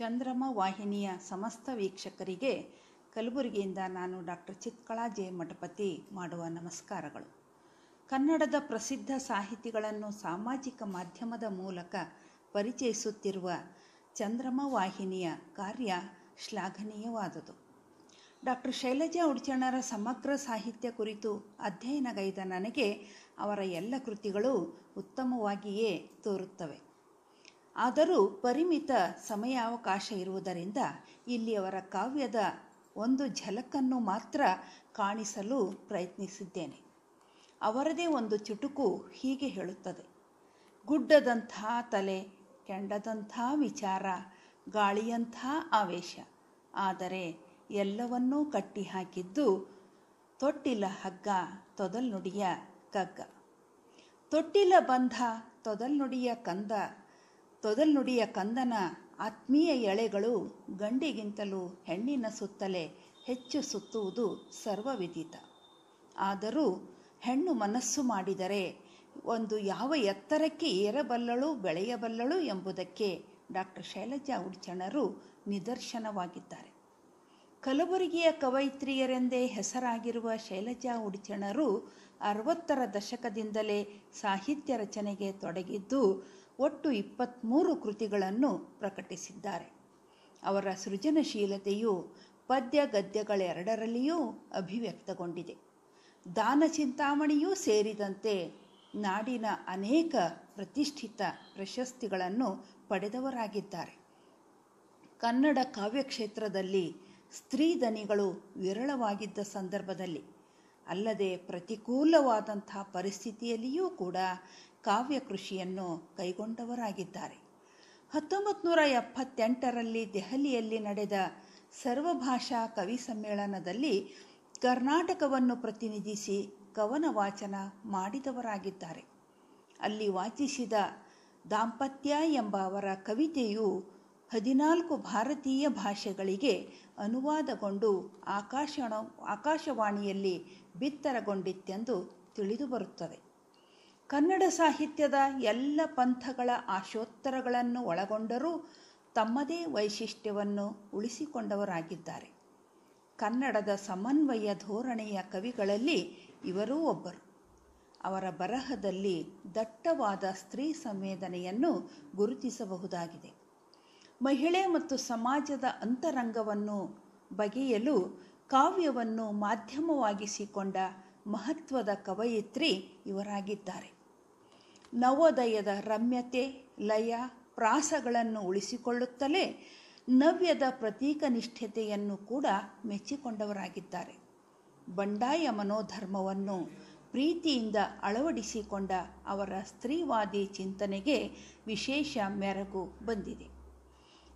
ಚಂದ್ರಮ ವಾಹಿನಿಯ ಸಮಸ್ತ ವೀಕ್ಷಕರಿಗೆ ಕಲಬುರಗಿಯಿಂದ ನಾನು ಡಾಕ್ಟರ್ ಚಿತ್ಕಳಾ ಜೆ ಮಠಪತಿ ಮಾಡುವ ನಮಸ್ಕಾರಗಳು ಕನ್ನಡದ ಪ್ರಸಿದ್ಧ ಸಾಹಿತಿಗಳನ್ನು ಸಾಮಾಜಿಕ ಮಾಧ್ಯಮದ ಮೂಲಕ ಪರಿಚಯಿಸುತ್ತಿರುವ ಚಂದ್ರಮ ವಾಹಿನಿಯ ಕಾರ್ಯ ಶ್ಲಾಘನೀಯವಾದುದು ಡಾಕ್ಟರ್ ಶೈಲಜಾ ಉಡ್ಚಣರ ಸಮಗ್ರ ಸಾಹಿತ್ಯ ಕುರಿತು ಅಧ್ಯಯನಗೈದ ನನಗೆ ಅವರ ಎಲ್ಲ ಕೃತಿಗಳು ಉತ್ತಮವಾಗಿಯೇ ತೋರುತ್ತವೆ ಆದರೂ ಪರಿಮಿತ ಸಮಯಾವಕಾಶ ಇರುವುದರಿಂದ ಇಲ್ಲಿ ಅವರ ಕಾವ್ಯದ ಒಂದು ಝಲಕನ್ನು ಮಾತ್ರ ಕಾಣಿಸಲು ಪ್ರಯತ್ನಿಸಿದ್ದೇನೆ ಅವರದೇ ಒಂದು ಚುಟುಕು ಹೀಗೆ ಹೇಳುತ್ತದೆ ಗುಡ್ಡದಂಥ ತಲೆ ಕೆಂಡದಂಥ ವಿಚಾರ ಗಾಳಿಯಂಥ ಆವೇಶ ಆದರೆ ಎಲ್ಲವನ್ನೂ ಕಟ್ಟಿಹಾಕಿದ್ದು ತೊಟ್ಟಿಲ ಹಗ್ಗ ತೊದಲ್ನುಡಿಯ ಕಗ್ಗ ತೊಟ್ಟಿಲ ಬಂಧ ತೊದಲ್ನುಡಿಯ ಕಂದ ತೊದಲ್ ನುಡಿಯ ಕಂದನ ಆತ್ಮೀಯ ಎಳೆಗಳು ಗಂಡಿಗಿಂತಲೂ ಹೆಣ್ಣಿನ ಸುತ್ತಲೇ ಹೆಚ್ಚು ಸುತ್ತುವುದು ಸರ್ವವಿದಿತ ಆದರೂ ಹೆಣ್ಣು ಮನಸ್ಸು ಮಾಡಿದರೆ ಒಂದು ಯಾವ ಎತ್ತರಕ್ಕೆ ಏರಬಲ್ಲಳು ಬೆಳೆಯಬಲ್ಲಳು ಎಂಬುದಕ್ಕೆ ಡಾಕ್ಟರ್ ಶೈಲಜಾ ಉಡ್ಚಣರು ನಿದರ್ಶನವಾಗಿದ್ದಾರೆ ಕಲಬುರಗಿಯ ಕವಯಿತ್ರಿಯರೆಂದೇ ಹೆಸರಾಗಿರುವ ಶೈಲಜಾ ಉಡ್ಚಣರು ಅರವತ್ತರ ದಶಕದಿಂದಲೇ ಸಾಹಿತ್ಯ ರಚನೆಗೆ ತೊಡಗಿದ್ದು ಒಟ್ಟು ಇಪ್ಪತ್ತ್ಮೂರು ಕೃತಿಗಳನ್ನು ಪ್ರಕಟಿಸಿದ್ದಾರೆ ಅವರ ಸೃಜನಶೀಲತೆಯು ಪದ್ಯ ಗದ್ಯಗಳೆರಡರಲ್ಲಿಯೂ ಅಭಿವ್ಯಕ್ತಗೊಂಡಿದೆ ದಾನ ಚಿಂತಾಮಣಿಯೂ ಸೇರಿದಂತೆ ನಾಡಿನ ಅನೇಕ ಪ್ರತಿಷ್ಠಿತ ಪ್ರಶಸ್ತಿಗಳನ್ನು ಪಡೆದವರಾಗಿದ್ದಾರೆ ಕನ್ನಡ ಕಾವ್ಯಕ್ಷೇತ್ರದಲ್ಲಿ ಸ್ತ್ರೀ ದನಿಗಳು ವಿರಳವಾಗಿದ್ದ ಸಂದರ್ಭದಲ್ಲಿ ಅಲ್ಲದೆ ಪ್ರತಿಕೂಲವಾದಂಥ ಪರಿಸ್ಥಿತಿಯಲ್ಲಿಯೂ ಕೂಡ ಕಾವ್ಯ ಕೃಷಿಯನ್ನು ಕೈಗೊಂಡವರಾಗಿದ್ದಾರೆ ಹತ್ತೊಂಬತ್ತು ನೂರ ಎಪ್ಪತ್ತೆಂಟರಲ್ಲಿ ದೆಹಲಿಯಲ್ಲಿ ನಡೆದ ಸರ್ವಭಾಷಾ ಕವಿ ಸಮ್ಮೇಳನದಲ್ಲಿ ಕರ್ನಾಟಕವನ್ನು ಪ್ರತಿನಿಧಿಸಿ ಕವನ ವಾಚನ ಮಾಡಿದವರಾಗಿದ್ದಾರೆ ಅಲ್ಲಿ ವಾಚಿಸಿದ ದಾಂಪತ್ಯ ಎಂಬ ಅವರ ಕವಿತೆಯು ಹದಿನಾಲ್ಕು ಭಾರತೀಯ ಭಾಷೆಗಳಿಗೆ ಅನುವಾದಗೊಂಡು ಆಕಾಶಣ ಆಕಾಶವಾಣಿಯಲ್ಲಿ ಬಿತ್ತರಗೊಂಡಿತ್ತೆಂದು ತಿಳಿದುಬರುತ್ತದೆ ಕನ್ನಡ ಸಾಹಿತ್ಯದ ಎಲ್ಲ ಪಂಥಗಳ ಆಶೋತ್ತರಗಳನ್ನು ಒಳಗೊಂಡರೂ ತಮ್ಮದೇ ವೈಶಿಷ್ಟ್ಯವನ್ನು ಉಳಿಸಿಕೊಂಡವರಾಗಿದ್ದಾರೆ ಕನ್ನಡದ ಸಮನ್ವಯ ಧೋರಣೆಯ ಕವಿಗಳಲ್ಲಿ ಇವರೂ ಒಬ್ಬರು ಅವರ ಬರಹದಲ್ಲಿ ದಟ್ಟವಾದ ಸ್ತ್ರೀ ಸಂವೇದನೆಯನ್ನು ಗುರುತಿಸಬಹುದಾಗಿದೆ ಮಹಿಳೆ ಮತ್ತು ಸಮಾಜದ ಅಂತರಂಗವನ್ನು ಬಗೆಯಲು ಕಾವ್ಯವನ್ನು ಮಾಧ್ಯಮವಾಗಿಸಿಕೊಂಡ ಮಹತ್ವದ ಕವಯಿತ್ರಿ ಇವರಾಗಿದ್ದಾರೆ ನವೋದಯದ ರಮ್ಯತೆ ಲಯ ಪ್ರಾಸಗಳನ್ನು ಉಳಿಸಿಕೊಳ್ಳುತ್ತಲೇ ನವ್ಯದ ಪ್ರತೀಕ ನಿಷ್ಠತೆಯನ್ನು ಕೂಡ ಮೆಚ್ಚಿಕೊಂಡವರಾಗಿದ್ದಾರೆ ಬಂಡಾಯ ಮನೋಧರ್ಮವನ್ನು ಪ್ರೀತಿಯಿಂದ ಅಳವಡಿಸಿಕೊಂಡ ಅವರ ಸ್ತ್ರೀವಾದಿ ಚಿಂತನೆಗೆ ವಿಶೇಷ ಮೆರಗು ಬಂದಿದೆ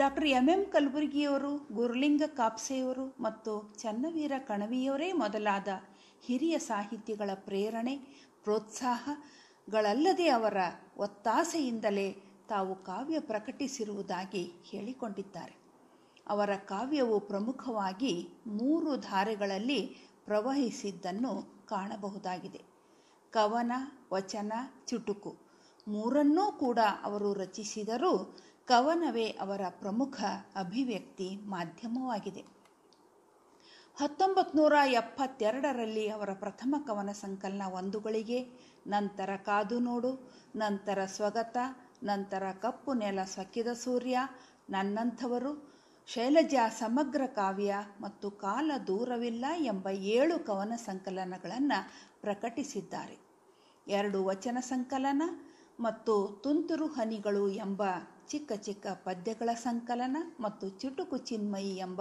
ಡಾಕ್ಟರ್ ಎಂ ಎಂ ಕಲಬುರಗಿಯವರು ಗುರುಲಿಂಗ ಕಾಪ್ಸೆಯವರು ಮತ್ತು ಚನ್ನವೀರ ಕಣವಿಯವರೇ ಮೊದಲಾದ ಹಿರಿಯ ಸಾಹಿತಿಗಳ ಪ್ರೇರಣೆ ಪ್ರೋತ್ಸಾಹ ಗಳಲ್ಲದೆ ಅವರ ಒತ್ತಾಸೆಯಿಂದಲೇ ತಾವು ಕಾವ್ಯ ಪ್ರಕಟಿಸಿರುವುದಾಗಿ ಹೇಳಿಕೊಂಡಿದ್ದಾರೆ ಅವರ ಕಾವ್ಯವು ಪ್ರಮುಖವಾಗಿ ಮೂರು ಧಾರೆಗಳಲ್ಲಿ ಪ್ರವಹಿಸಿದ್ದನ್ನು ಕಾಣಬಹುದಾಗಿದೆ ಕವನ ವಚನ ಚುಟುಕು ಮೂರನ್ನೂ ಕೂಡ ಅವರು ರಚಿಸಿದರೂ ಕವನವೇ ಅವರ ಪ್ರಮುಖ ಅಭಿವ್ಯಕ್ತಿ ಮಾಧ್ಯಮವಾಗಿದೆ ಹತ್ತೊಂಬತ್ತು ನೂರ ಎಪ್ಪತ್ತೆರಡರಲ್ಲಿ ಅವರ ಪ್ರಥಮ ಕವನ ಸಂಕಲನ ಒಂದುಗಳಿಗೆ ನಂತರ ಕಾದು ನೋಡು ನಂತರ ಸ್ವಗತ ನಂತರ ಕಪ್ಪು ನೆಲ ಸಕ್ಕಿದ ಸೂರ್ಯ ನನ್ನಂಥವರು ಶೈಲಜಾ ಸಮಗ್ರ ಕಾವ್ಯ ಮತ್ತು ಕಾಲ ದೂರವಿಲ್ಲ ಎಂಬ ಏಳು ಕವನ ಸಂಕಲನಗಳನ್ನು ಪ್ರಕಟಿಸಿದ್ದಾರೆ ಎರಡು ವಚನ ಸಂಕಲನ ಮತ್ತು ತುಂತುರು ಹನಿಗಳು ಎಂಬ ಚಿಕ್ಕ ಚಿಕ್ಕ ಪದ್ಯಗಳ ಸಂಕಲನ ಮತ್ತು ಚುಟುಕು ಚಿನ್ಮಯಿ ಎಂಬ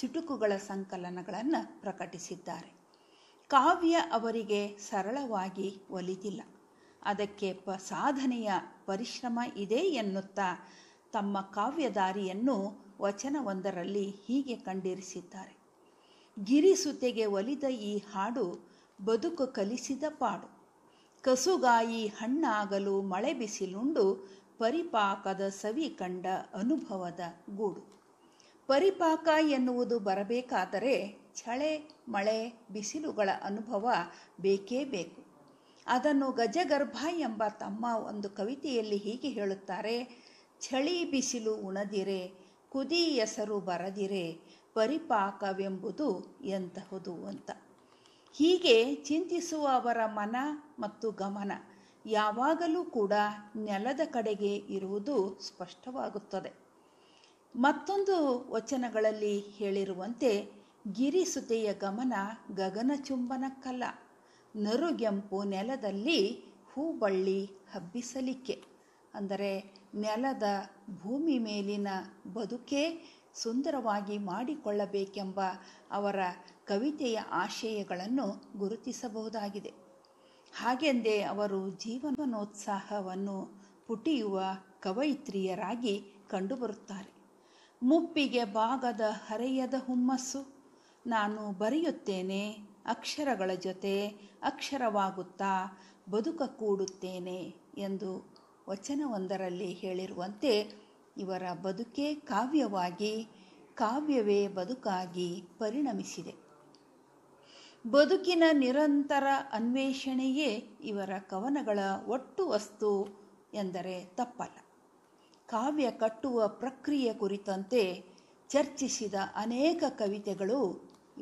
ಚುಟುಕುಗಳ ಸಂಕಲನಗಳನ್ನು ಪ್ರಕಟಿಸಿದ್ದಾರೆ ಕಾವ್ಯ ಅವರಿಗೆ ಸರಳವಾಗಿ ಒಲಿದಿಲ್ಲ ಅದಕ್ಕೆ ಪ ಸಾಧನೆಯ ಪರಿಶ್ರಮ ಇದೆ ಎನ್ನುತ್ತಾ ತಮ್ಮ ಕಾವ್ಯದಾರಿಯನ್ನು ವಚನವೊಂದರಲ್ಲಿ ಹೀಗೆ ಕಂಡಿರಿಸಿದ್ದಾರೆ ಗಿರಿಸುತೆಗೆ ಒಲಿದ ಈ ಹಾಡು ಬದುಕು ಕಲಿಸಿದ ಪಾಡು ಕಸುಗಾಯಿ ಹಣ್ಣಾಗಲು ಮಳೆ ಬಿಸಿಲುಂಡು ಪರಿಪಾಕದ ಸವಿ ಕಂಡ ಅನುಭವದ ಗೂಡು ಪರಿಪಾಕ ಎನ್ನುವುದು ಬರಬೇಕಾದರೆ ಛಳೆ ಮಳೆ ಬಿಸಿಲುಗಳ ಅನುಭವ ಬೇಕೇ ಬೇಕು ಅದನ್ನು ಗಜಗರ್ಭ ಎಂಬ ತಮ್ಮ ಒಂದು ಕವಿತೆಯಲ್ಲಿ ಹೀಗೆ ಹೇಳುತ್ತಾರೆ ಛಳಿ ಬಿಸಿಲು ಉಣದಿರೆ ಕುದಿ ಹೆಸರು ಬರದಿರೆ ಪರಿಪಾಕವೆಂಬುದು ಎಂತಹುದು ಅಂತ ಹೀಗೆ ಚಿಂತಿಸುವ ಅವರ ಮನ ಮತ್ತು ಗಮನ ಯಾವಾಗಲೂ ಕೂಡ ನೆಲದ ಕಡೆಗೆ ಇರುವುದು ಸ್ಪಷ್ಟವಾಗುತ್ತದೆ ಮತ್ತೊಂದು ವಚನಗಳಲ್ಲಿ ಹೇಳಿರುವಂತೆ ಗಿರಿಸುತೆಯ ಗಮನ ಗಗನಚುಂಬನಕ್ಕಲ್ಲ ನರುಗೆಂಪು ನೆಲದಲ್ಲಿ ಹೂಬಳ್ಳಿ ಹಬ್ಬಿಸಲಿಕ್ಕೆ ಅಂದರೆ ನೆಲದ ಭೂಮಿ ಮೇಲಿನ ಬದುಕೇ ಸುಂದರವಾಗಿ ಮಾಡಿಕೊಳ್ಳಬೇಕೆಂಬ ಅವರ ಕವಿತೆಯ ಆಶಯಗಳನ್ನು ಗುರುತಿಸಬಹುದಾಗಿದೆ ಹಾಗೆಂದೇ ಅವರು ಜೀವನೋತ್ಸಾಹವನ್ನು ಪುಟಿಯುವ ಕವಯಿತ್ರಿಯರಾಗಿ ಕಂಡುಬರುತ್ತಾರೆ ಮುಪ್ಪಿಗೆ ಬಾಗದ ಹರೆಯದ ಹುಮ್ಮಸ್ಸು ನಾನು ಬರೆಯುತ್ತೇನೆ ಅಕ್ಷರಗಳ ಜೊತೆ ಅಕ್ಷರವಾಗುತ್ತಾ ಬದುಕ ಕೂಡುತ್ತೇನೆ ಎಂದು ವಚನವೊಂದರಲ್ಲಿ ಹೇಳಿರುವಂತೆ ಇವರ ಬದುಕೇ ಕಾವ್ಯವಾಗಿ ಕಾವ್ಯವೇ ಬದುಕಾಗಿ ಪರಿಣಮಿಸಿದೆ ಬದುಕಿನ ನಿರಂತರ ಅನ್ವೇಷಣೆಯೇ ಇವರ ಕವನಗಳ ಒಟ್ಟು ವಸ್ತು ಎಂದರೆ ತಪ್ಪಲ್ಲ ಕಾವ್ಯ ಕಟ್ಟುವ ಪ್ರಕ್ರಿಯೆ ಕುರಿತಂತೆ ಚರ್ಚಿಸಿದ ಅನೇಕ ಕವಿತೆಗಳು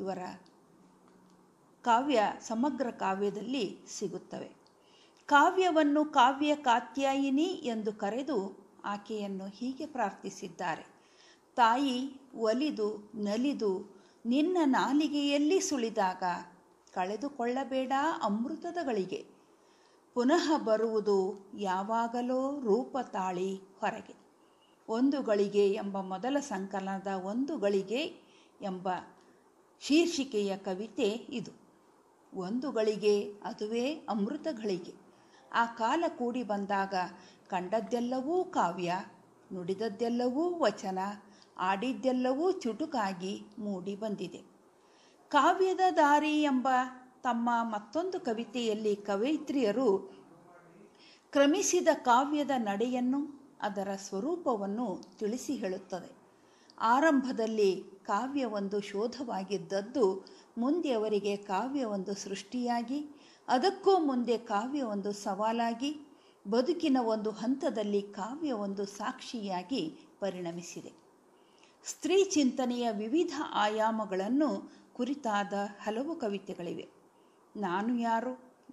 ಇವರ ಕಾವ್ಯ ಸಮಗ್ರ ಕಾವ್ಯದಲ್ಲಿ ಸಿಗುತ್ತವೆ ಕಾವ್ಯವನ್ನು ಕಾವ್ಯ ಕಾತ್ಯಾಯಿನಿ ಎಂದು ಕರೆದು ಆಕೆಯನ್ನು ಹೀಗೆ ಪ್ರಾರ್ಥಿಸಿದ್ದಾರೆ ತಾಯಿ ಒಲಿದು ನಲಿದು ನಿನ್ನ ನಾಲಿಗೆಯಲ್ಲಿ ಸುಳಿದಾಗ ಕಳೆದುಕೊಳ್ಳಬೇಡ ಅಮೃತದಗಳಿಗೆ ಪುನಃ ಬರುವುದು ಯಾವಾಗಲೋ ರೂಪ ತಾಳಿ ಹೊರಗೆ ಒಂದು ಗಳಿಗೆ ಎಂಬ ಮೊದಲ ಸಂಕಲನದ ಒಂದು ಗಳಿಗೆ ಎಂಬ ಶೀರ್ಷಿಕೆಯ ಕವಿತೆ ಇದು ಒಂದು ಗಳಿಗೆ ಅದುವೇ ಅಮೃತಗಳಿಗೆ ಆ ಕಾಲ ಕೂಡಿ ಬಂದಾಗ ಕಂಡದ್ದೆಲ್ಲವೂ ಕಾವ್ಯ ನುಡಿದದ್ದೆಲ್ಲವೂ ವಚನ ಆಡಿದ್ದೆಲ್ಲವೂ ಚುಟುಕಾಗಿ ಮೂಡಿ ಬಂದಿದೆ ಕಾವ್ಯದ ದಾರಿ ಎಂಬ ತಮ್ಮ ಮತ್ತೊಂದು ಕವಿತೆಯಲ್ಲಿ ಕವಯಿತ್ರಿಯರು ಕ್ರಮಿಸಿದ ಕಾವ್ಯದ ನಡೆಯನ್ನು ಅದರ ಸ್ವರೂಪವನ್ನು ತಿಳಿಸಿ ಹೇಳುತ್ತದೆ ಆರಂಭದಲ್ಲಿ ಕಾವ್ಯ ಒಂದು ಶೋಧವಾಗಿದ್ದದ್ದು ಮುಂದೆ ಅವರಿಗೆ ಕಾವ್ಯ ಒಂದು ಸೃಷ್ಟಿಯಾಗಿ ಅದಕ್ಕೂ ಮುಂದೆ ಕಾವ್ಯ ಒಂದು ಸವಾಲಾಗಿ ಬದುಕಿನ ಒಂದು ಹಂತದಲ್ಲಿ ಕಾವ್ಯ ಒಂದು ಸಾಕ್ಷಿಯಾಗಿ ಪರಿಣಮಿಸಿದೆ ಸ್ತ್ರೀ ಚಿಂತನೆಯ ವಿವಿಧ ಆಯಾಮಗಳನ್ನು ಕುರಿತಾದ ಹಲವು ಕವಿತೆಗಳಿವೆ ನಾನು ಯಾರು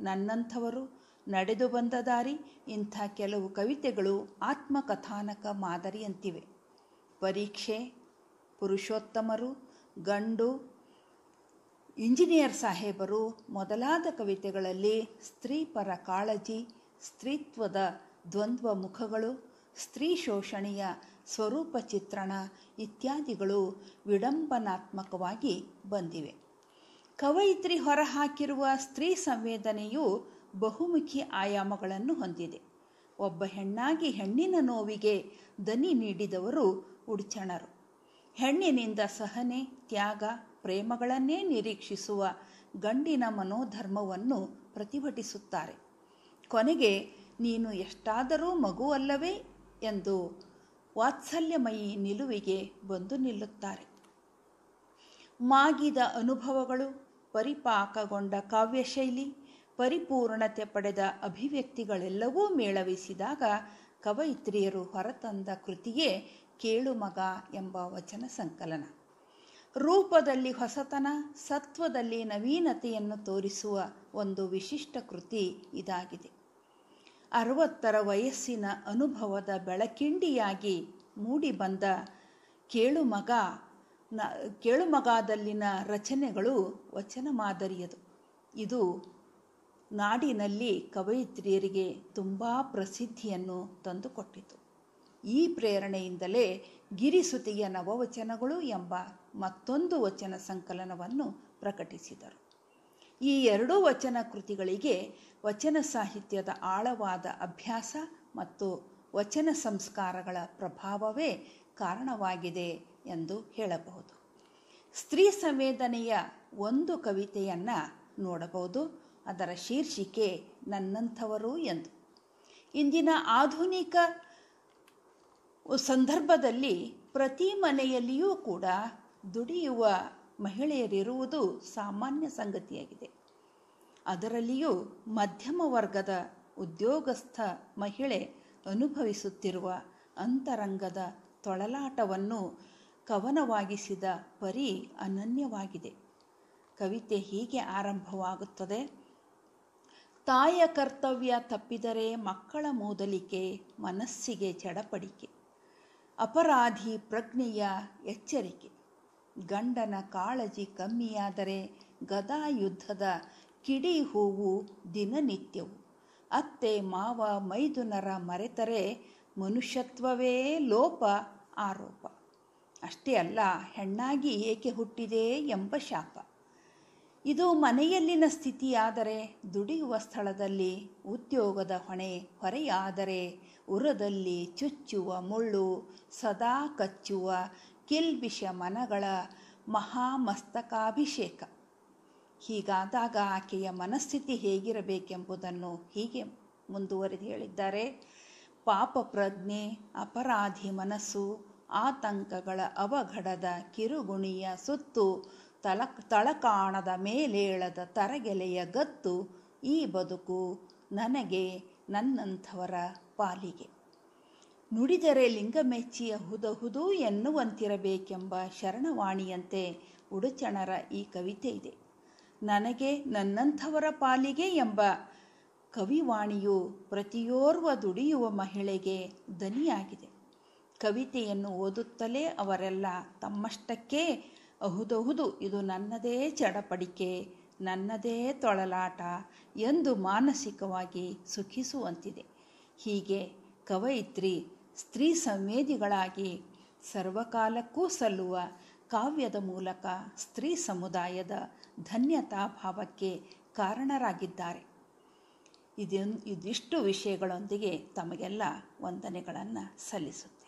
ನನ್ನಂಥವರು ನಡೆದು ಬಂದ ದಾರಿ ಇಂಥ ಕೆಲವು ಕವಿತೆಗಳು ಆತ್ಮಕಥಾನಕ ಮಾದರಿಯಂತಿವೆ ಪರೀಕ್ಷೆ ಪುರುಷೋತ್ತಮರು ಗಂಡು ಇಂಜಿನಿಯರ್ ಸಾಹೇಬರು ಮೊದಲಾದ ಕವಿತೆಗಳಲ್ಲಿ ಸ್ತ್ರೀ ಪರ ಕಾಳಜಿ ಸ್ತ್ರೀತ್ವದ ದ್ವಂದ್ವ ಮುಖಗಳು ಸ್ತ್ರೀ ಶೋಷಣೆಯ ಸ್ವರೂಪ ಚಿತ್ರಣ ಇತ್ಯಾದಿಗಳು ವಿಡಂಬನಾತ್ಮಕವಾಗಿ ಬಂದಿವೆ ಕವಯಿತ್ರಿ ಹೊರಹಾಕಿರುವ ಸ್ತ್ರೀ ಸಂವೇದನೆಯು ಬಹುಮುಖಿ ಆಯಾಮಗಳನ್ನು ಹೊಂದಿದೆ ಒಬ್ಬ ಹೆಣ್ಣಾಗಿ ಹೆಣ್ಣಿನ ನೋವಿಗೆ ದನಿ ನೀಡಿದವರು ಉಡ್ಚಣರು ಹೆಣ್ಣಿನಿಂದ ಸಹನೆ ತ್ಯಾಗ ಪ್ರೇಮಗಳನ್ನೇ ನಿರೀಕ್ಷಿಸುವ ಗಂಡಿನ ಮನೋಧರ್ಮವನ್ನು ಪ್ರತಿಭಟಿಸುತ್ತಾರೆ ಕೊನೆಗೆ ನೀನು ಎಷ್ಟಾದರೂ ಮಗುವಲ್ಲವೇ ಎಂದು ವಾತ್ಸಲ್ಯಮಯಿ ನಿಲುವಿಗೆ ಬಂದು ನಿಲ್ಲುತ್ತಾರೆ ಮಾಗಿದ ಅನುಭವಗಳು ಪರಿಪಾಕಗೊಂಡ ಕಾವ್ಯಶೈಲಿ ಪರಿಪೂರ್ಣತೆ ಪಡೆದ ಅಭಿವ್ಯಕ್ತಿಗಳೆಲ್ಲವೂ ಮೇಳವಿಸಿದಾಗ ಕವಯಿತ್ರಿಯರು ಹೊರತಂದ ಕೃತಿಯೇ ಕೇಳುಮಗ ಎಂಬ ವಚನ ಸಂಕಲನ ರೂಪದಲ್ಲಿ ಹೊಸತನ ಸತ್ವದಲ್ಲಿ ನವೀನತೆಯನ್ನು ತೋರಿಸುವ ಒಂದು ವಿಶಿಷ್ಟ ಕೃತಿ ಇದಾಗಿದೆ ಅರವತ್ತರ ವಯಸ್ಸಿನ ಅನುಭವದ ಬೆಳಕಿಂಡಿಯಾಗಿ ಮೂಡಿಬಂದ ಕೇಳುಮಗ ನ ಕೇಳುಮಗದಲ್ಲಿನ ರಚನೆಗಳು ವಚನ ಮಾದರಿಯದು ಇದು ನಾಡಿನಲ್ಲಿ ಕವಯಿತ್ರಿಯರಿಗೆ ತುಂಬ ಪ್ರಸಿದ್ಧಿಯನ್ನು ತಂದುಕೊಟ್ಟಿತು ಈ ಪ್ರೇರಣೆಯಿಂದಲೇ ಗಿರಿಸುತಿಯ ನವವಚನಗಳು ಎಂಬ ಮತ್ತೊಂದು ವಚನ ಸಂಕಲನವನ್ನು ಪ್ರಕಟಿಸಿದರು ಈ ಎರಡೂ ವಚನ ಕೃತಿಗಳಿಗೆ ವಚನ ಸಾಹಿತ್ಯದ ಆಳವಾದ ಅಭ್ಯಾಸ ಮತ್ತು ವಚನ ಸಂಸ್ಕಾರಗಳ ಪ್ರಭಾವವೇ ಕಾರಣವಾಗಿದೆ ಎಂದು ಹೇಳಬಹುದು ಸ್ತ್ರೀ ಸಂವೇದನೆಯ ಒಂದು ಕವಿತೆಯನ್ನು ನೋಡಬಹುದು ಅದರ ಶೀರ್ಷಿಕೆ ನನ್ನಂಥವರು ಎಂದು ಇಂದಿನ ಆಧುನಿಕ ಸಂದರ್ಭದಲ್ಲಿ ಪ್ರತಿ ಮನೆಯಲ್ಲಿಯೂ ಕೂಡ ದುಡಿಯುವ ಮಹಿಳೆಯರಿರುವುದು ಸಾಮಾನ್ಯ ಸಂಗತಿಯಾಗಿದೆ ಅದರಲ್ಲಿಯೂ ಮಧ್ಯಮ ವರ್ಗದ ಉದ್ಯೋಗಸ್ಥ ಮಹಿಳೆ ಅನುಭವಿಸುತ್ತಿರುವ ಅಂತರಂಗದ ತೊಳಲಾಟವನ್ನು ಕವನವಾಗಿಸಿದ ಪರಿ ಅನನ್ಯವಾಗಿದೆ ಕವಿತೆ ಹೀಗೆ ಆರಂಭವಾಗುತ್ತದೆ ತಾಯ ಕರ್ತವ್ಯ ತಪ್ಪಿದರೆ ಮಕ್ಕಳ ಮೂದಲಿಕೆ ಮನಸ್ಸಿಗೆ ಚಡಪಡಿಕೆ ಅಪರಾಧಿ ಪ್ರಜ್ಞೆಯ ಎಚ್ಚರಿಕೆ ಗಂಡನ ಕಾಳಜಿ ಕಮ್ಮಿಯಾದರೆ ಗದಾಯುದ್ಧದ ಕಿಡಿ ಹೂವು ದಿನನಿತ್ಯವು ಅತ್ತೆ ಮಾವ ಮೈದುನರ ಮರೆತರೆ ಮನುಷ್ಯತ್ವವೇ ಲೋಪ ಆರೋಪ ಅಷ್ಟೇ ಅಲ್ಲ ಹೆಣ್ಣಾಗಿ ಏಕೆ ಹುಟ್ಟಿದೆ ಎಂಬ ಶಾಪ ಇದು ಮನೆಯಲ್ಲಿನ ಸ್ಥಿತಿಯಾದರೆ ದುಡಿಯುವ ಸ್ಥಳದಲ್ಲಿ ಉದ್ಯೋಗದ ಹೊಣೆ ಹೊರೆಯಾದರೆ ಉರದಲ್ಲಿ ಚುಚ್ಚುವ ಮುಳ್ಳು ಸದಾ ಕಚ್ಚುವ ಕಿಲ್ಬಿಷ ಮನಗಳ ಮಹಾಮಸ್ತಕಾಭಿಷೇಕ ಹೀಗಾದಾಗ ಆಕೆಯ ಮನಸ್ಥಿತಿ ಹೇಗಿರಬೇಕೆಂಬುದನ್ನು ಹೀಗೆ ಮುಂದುವರೆದು ಹೇಳಿದ್ದಾರೆ ಪಾಪ ಪ್ರಜ್ಞೆ ಅಪರಾಧಿ ಮನಸ್ಸು ಆತಂಕಗಳ ಅವಘಡದ ಕಿರುಗುಣಿಯ ಸುತ್ತು ತಲ ತಳಕಾಣದ ಮೇಲೇಳದ ತರಗೆಲೆಯ ಗತ್ತು ಈ ಬದುಕು ನನಗೆ ನನ್ನಂಥವರ ಪಾಲಿಗೆ ನುಡಿದರೆ ಲಿಂಗಮೆಚ್ಚಿಯ ಹುದಹುದು ಎನ್ನುವಂತಿರಬೇಕೆಂಬ ಶರಣವಾಣಿಯಂತೆ ಉಡುಚಣರ ಈ ಕವಿತೆ ಇದೆ ನನಗೆ ನನ್ನಂಥವರ ಪಾಲಿಗೆ ಎಂಬ ಕವಿವಾಣಿಯು ಪ್ರತಿಯೋರ್ವ ದುಡಿಯುವ ಮಹಿಳೆಗೆ ದನಿಯಾಗಿದೆ ಕವಿತೆಯನ್ನು ಓದುತ್ತಲೇ ಅವರೆಲ್ಲ ತಮ್ಮಷ್ಟಕ್ಕೆ ಅಹುದಹುದು ಇದು ನನ್ನದೇ ಚಡಪಡಿಕೆ ನನ್ನದೇ ತೊಳಲಾಟ ಎಂದು ಮಾನಸಿಕವಾಗಿ ಸುಖಿಸುವಂತಿದೆ ಹೀಗೆ ಕವಯಿತ್ರಿ ಸ್ತ್ರೀ ಸಂವೇದಿಗಳಾಗಿ ಸರ್ವಕಾಲಕ್ಕೂ ಸಲ್ಲುವ ಕಾವ್ಯದ ಮೂಲಕ ಸ್ತ್ರೀ ಸಮುದಾಯದ ಧನ್ಯತಾ ಭಾವಕ್ಕೆ ಕಾರಣರಾಗಿದ್ದಾರೆ ಇದೊಂದು ಇದಿಷ್ಟು ವಿಷಯಗಳೊಂದಿಗೆ ತಮಗೆಲ್ಲ ವಂದನೆಗಳನ್ನು ಸಲ್ಲಿಸುತ್ತೆ